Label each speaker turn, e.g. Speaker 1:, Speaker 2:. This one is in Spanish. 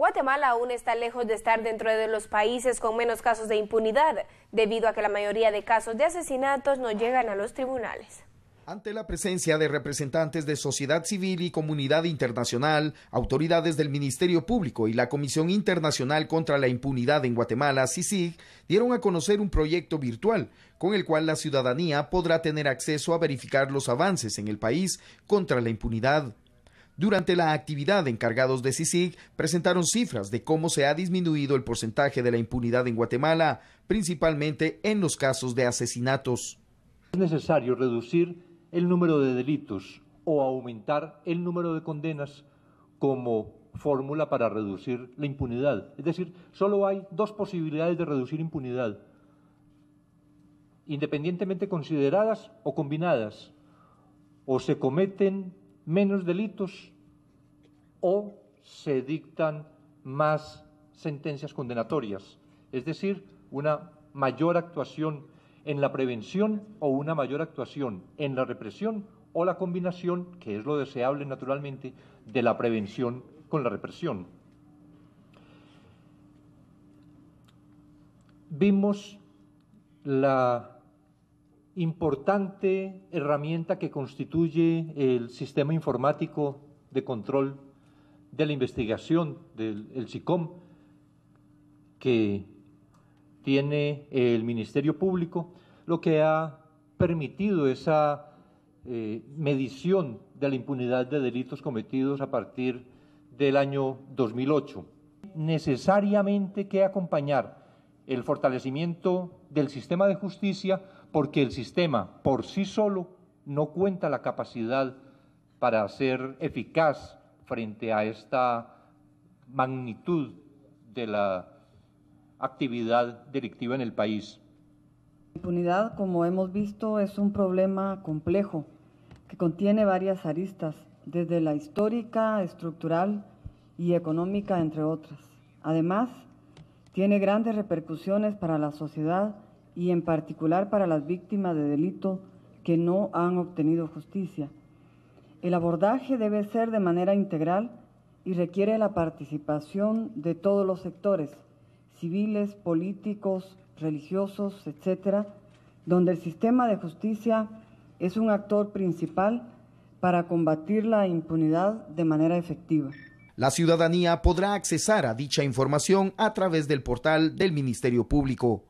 Speaker 1: Guatemala aún está lejos de estar dentro de los países con menos casos de impunidad, debido a que la mayoría de casos de asesinatos no llegan a los tribunales. Ante la presencia de representantes de sociedad civil y comunidad internacional, autoridades del Ministerio Público y la Comisión Internacional contra la Impunidad en Guatemala, CICIG, dieron a conocer un proyecto virtual con el cual la ciudadanía podrá tener acceso a verificar los avances en el país contra la impunidad. Durante la actividad, encargados de CICIG presentaron cifras de cómo se ha disminuido el porcentaje de la impunidad en Guatemala, principalmente en los casos de asesinatos. Es necesario reducir el número de
Speaker 2: delitos o aumentar el número de condenas como fórmula para reducir la impunidad. Es decir, solo hay dos posibilidades de reducir impunidad, independientemente consideradas o combinadas. O se cometen menos delitos o se dictan más sentencias condenatorias, es decir, una mayor actuación en la prevención o una mayor actuación en la represión o la combinación, que es lo deseable naturalmente, de la prevención con la represión. Vimos la importante herramienta que constituye el sistema informático de control de la investigación del SICOM que tiene el Ministerio Público, lo que ha permitido esa eh, medición de la impunidad de delitos cometidos a partir del año 2008. Necesariamente que acompañar el fortalecimiento del sistema de justicia porque el sistema por sí solo no cuenta la capacidad para ser eficaz frente a esta magnitud de la actividad delictiva en el país.
Speaker 3: La impunidad, como hemos visto, es un problema complejo que contiene varias aristas, desde la histórica, estructural y económica, entre otras. Además, tiene grandes repercusiones para la sociedad y en particular para las víctimas de delito que no han obtenido justicia. El abordaje debe ser de manera integral y requiere la participación de todos los sectores, civiles, políticos, religiosos, etc., donde el sistema de justicia es un actor principal para combatir la impunidad de manera efectiva.
Speaker 1: La ciudadanía podrá accesar a dicha información a través del portal del Ministerio Público.